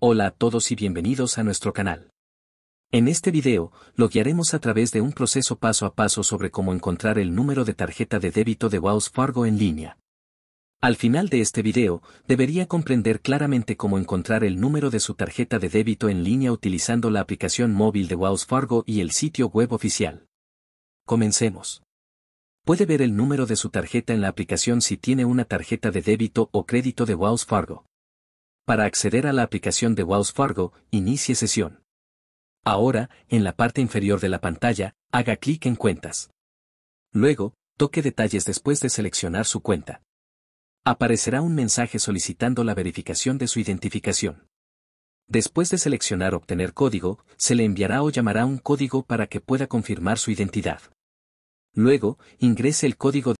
Hola a todos y bienvenidos a nuestro canal. En este video, lo guiaremos a través de un proceso paso a paso sobre cómo encontrar el número de tarjeta de débito de Wells Fargo en línea. Al final de este video, debería comprender claramente cómo encontrar el número de su tarjeta de débito en línea utilizando la aplicación móvil de Wells Fargo y el sitio web oficial. Comencemos. Puede ver el número de su tarjeta en la aplicación si tiene una tarjeta de débito o crédito de Wells Fargo. Para acceder a la aplicación de Wells Fargo, inicie sesión. Ahora, en la parte inferior de la pantalla, haga clic en Cuentas. Luego, toque Detalles después de seleccionar su cuenta. Aparecerá un mensaje solicitando la verificación de su identificación. Después de seleccionar Obtener código, se le enviará o llamará un código para que pueda confirmar su identidad. Luego, ingrese el código de